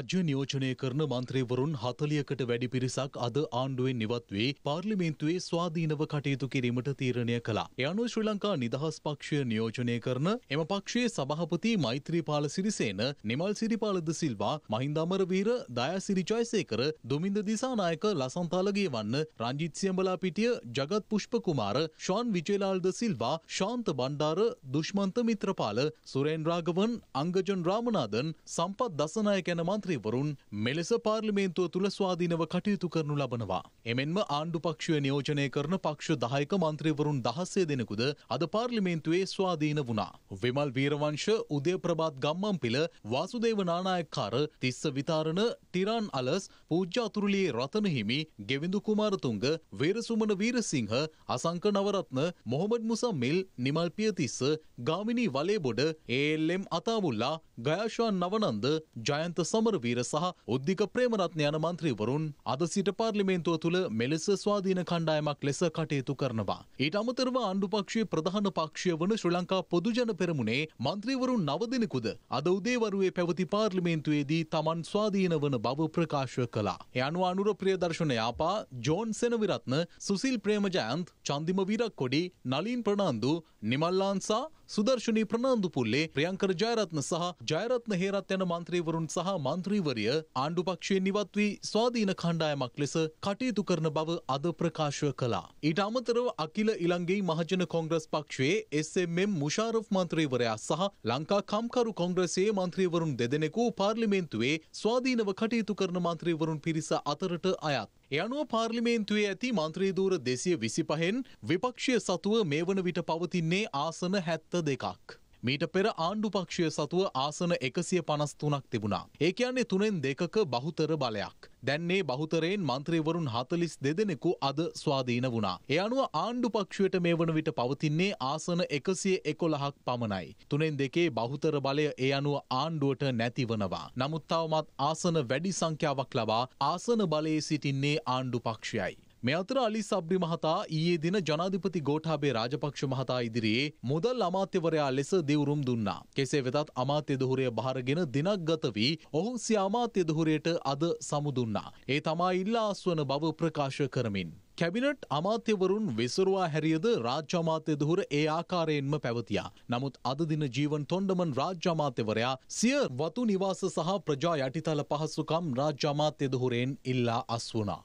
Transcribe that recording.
රජ්‍ය නියෝජනය කරන මන්ත්‍රීවරුන් හතලියකට වැඩි පිරිසක් අද ආණ්ඩුවෙන් නිවත් වී පාර්ලිමේන්තුවේ ස්වාධීනව කටයුතු කිරීමට තීරණය කළා. එයනු ශ්‍රී ලංකා නිදහස් පක්ෂය නියෝජනය කරන එම පක්ෂයේ සභාපති මෛත්‍රීපාල සිරිසේන, නිමල් සිරිපාලද සිල්වා, මහින්ද අමරවීර, දයාසිරි ජයසේකර, දුමින්ද දිසානායක ලසන්තාල ගියවන්න, රංජිත් සියඹලා පිටිය, ජගත් පුෂ්පකුමාර, ෂාන් විජේලාල්ද සිල්වා, ශාන්ත බණ්ඩාර, දුෂ්මන්ත මිත්‍රපාල, සුරේන් රාගවන්, අංගජන් රාමනාදන්, සම්පත් දසනායක යන මන්ත්‍රී මන්ත්‍රීවරුන් මෙලෙස පාර්ලිමේන්තුව තුළ ස්වාධීනව කටයුතු කරනු ලබනවා. එමෙන්ම ආණ්ඩු පක්ෂය නියෝජනය කරන පක්ෂ දායක මන්ත්‍රීවරුන් දහස්සේ දෙනෙකුද අද පාර්ලිමේන්තුවේ ස්වාධීන වුණා. විමල් වීරවංශ උදය ප්‍රභාත් ගම්මම් පිළ වාසුදේව නානායක්කාර තිස්ස විතාරණ ටිරාන් අලස් පූජ්ජ අතුරුලියේ රතන හිමි ගෙවිඳු කුමාරතුංග වේරසුමන වීරසිංහ අසංක නවරත්න මොහොමඩ් මුසම්මිල් නිමල් පියතිස්ස ගාමිණී වලේබොඩ ඒල්ලෙම් අතාවුල්ලා ගයාශාන් නවනන්ද ජයන්ත සම අමරවීර සහ උද්දික ප්‍රේමරත්න යන මන්ත්‍රීවරුන් අද සිට පාර්ලිමේන්තුව තුළ මෙලෙස ස්වාධීන කණ්ඩායමක් ලෙස කටයුතු කරනවා. ඊට අමතරව ආණ්ඩුපක්ෂයේ ප්‍රධාන පක්ෂය වන ශ්‍රී ලංකා පොදුජන පෙරමුණේ මන්ත්‍රීවරුන් නව දෙනෙකුද අද උදේවරුවේ පැවති පාර්ලිමේන්තුවේදී තමන් ස්වාධීන වන බව ප්‍රකාශ කළා. ඒ අනුව අනුර ප්‍රියදර්ශන යාපා, ජෝන් සෙනවිරත්න, සුසිල් ප්‍රේමජයන්ත්, චන්දිම වීරක්කොඩි, නලින් ප්‍රනාන්දු, නිමල් ලාන්සා ಸುದರ್ಶಿನಿ ಪ್ರನಾಂದುಪುಲ್ಲೆ ಪ್ರಿಯಾಂಕರ್ ಜಯರತ್ನ ಸಹ ಜಯರತ್ನ හේරත්යන මන්ත්‍රීවරුන් සහ මන්ත්‍රීවරිය ආණ්ඩුපක්ෂයෙන් නිවත්වී ස්වාධීන කණ්ඩායමක් ලෙස කටයුතු කරන බව අද ප්‍රකාශව කළා. ඊට අමතරව අකිල ඉලංගෙයි මහජන කොංග්‍රස් පක්ෂයේ එස්ම් මුෂාරෆ් මන්ත්‍රීවරයා සහ ලංකා කම්කරු කොංග්‍රසයේ මන්ත්‍රීවරුන් දෙදෙනෙකු පාර්ලිමේන්තුවේ ස්වාධීනව කටයුතු කරන මන්ත්‍රීවරුන් පිරිස අතරට අයත්. එ අනුව පාර්ලිමේන්තුවේ ඇති මන්ත්‍රීදූර දෙසිය විසි පහෙන් විපක්ෂය සතුව මේ වන විට පවතින්නේ ආසන හැත්ත දෙකක්. මීට පෙර ආණ්ඩු පක්ෂය සතුව ආසන එකසිය පනස්තුනක් තිබුණා. ඒකයන්නේ තුනෙන් දෙකක බහුතර බලයක්. දැන්නේ බහුතරයෙන් මන්ත්‍රීවරුන් හතලිස් දෙදෙනෙකු අද ස්වාධීන වුණා. එ අනුව ආණ්ඩු පක්ෂයට මේ වන විට පවතින්නේ ආසන එකසිය එකොළහක් පමණයි. තුනෙන් දෙකේ බහුතර බලය ඒ අනුව ආණ්ඩුවට නැතිවනවා. නමුත් තවමත් ආසන වැඩි සංඛ්‍යාවක් ලබා ආසන බලයේ සිටින්නේ ආණ්ඩු පක්ෂයයි. මේ අතර අලි සබ්රි මහතා ඊයේ දින ජනාධිපති ගෝඨාභය රාජපක්ෂ මහතා ඉදිරියේ මුදල් අමාත්‍යවරයා ලෙස දෙවුරුම් දුන්නා. කෙසේ වෙතත් අමාත්‍ය දුහුරය බහරගෙන දිනක් ගත වී ඔහු සිය අමාත්‍ය දුහුරයට අද සමුදුන්නා. ඒ තමා ඉල්ලා අස්වන බව ප්‍රකාශ කරමින්. කැබිනට් අමාත්‍යවරුන් විසරුවා හැරියද රාජ්‍ය අමාත්‍ය දුහුර ඒ ආකාරයෙන්ම පැවතියා. නමුත් අද දින ජීවන් තොණ්ඩමන් රාජ්‍ය අමාත්‍යවරයා සිය වතු නිවාස සහ ප්‍රජා යටිතල පහසුකම් රාජ්‍ය අමාත්‍ය දුහුරෙන් ඉල්ලා අස්වුණා.